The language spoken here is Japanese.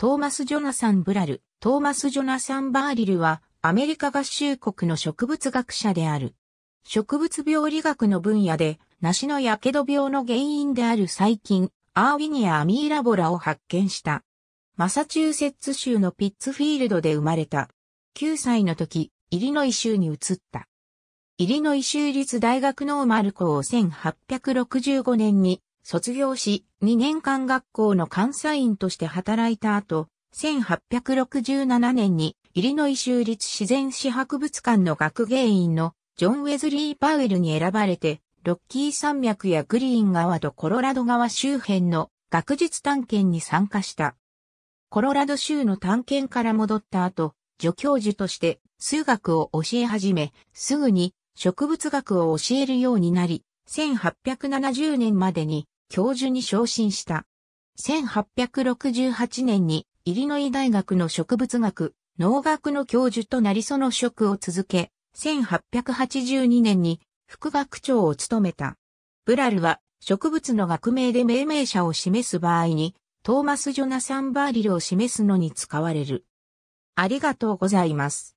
トーマス・ジョナサン・ブラル、トーマス・ジョナサン・バーリルは、アメリカ合衆国の植物学者である。植物病理学の分野で、梨のやけど病の原因である細菌、アーウィニア・アミーラボラを発見した。マサチューセッツ州のピッツフィールドで生まれた。9歳の時、イリノイ州に移った。イリノイ州立大学ノーマル校を1865年に卒業し、2年間学校の監査員として働いた後、1867年にイリノイ州立自然史博物館の学芸員のジョン・ウェズリー・パウエルに選ばれて、ロッキー山脈やグリーン川とコロラド川周辺の学術探検に参加した。コロラド州の探検から戻った後、助教授として数学を教え始め、すぐに植物学を教えるようになり、1870年までに教授に昇進した。1868年にイリノイ大学の植物学、農学の教授となりその職を続け、1882年に副学長を務めた。ブラルは植物の学名で命名者を示す場合に、トーマス・ジョナサン・バーリルを示すのに使われる。ありがとうございます。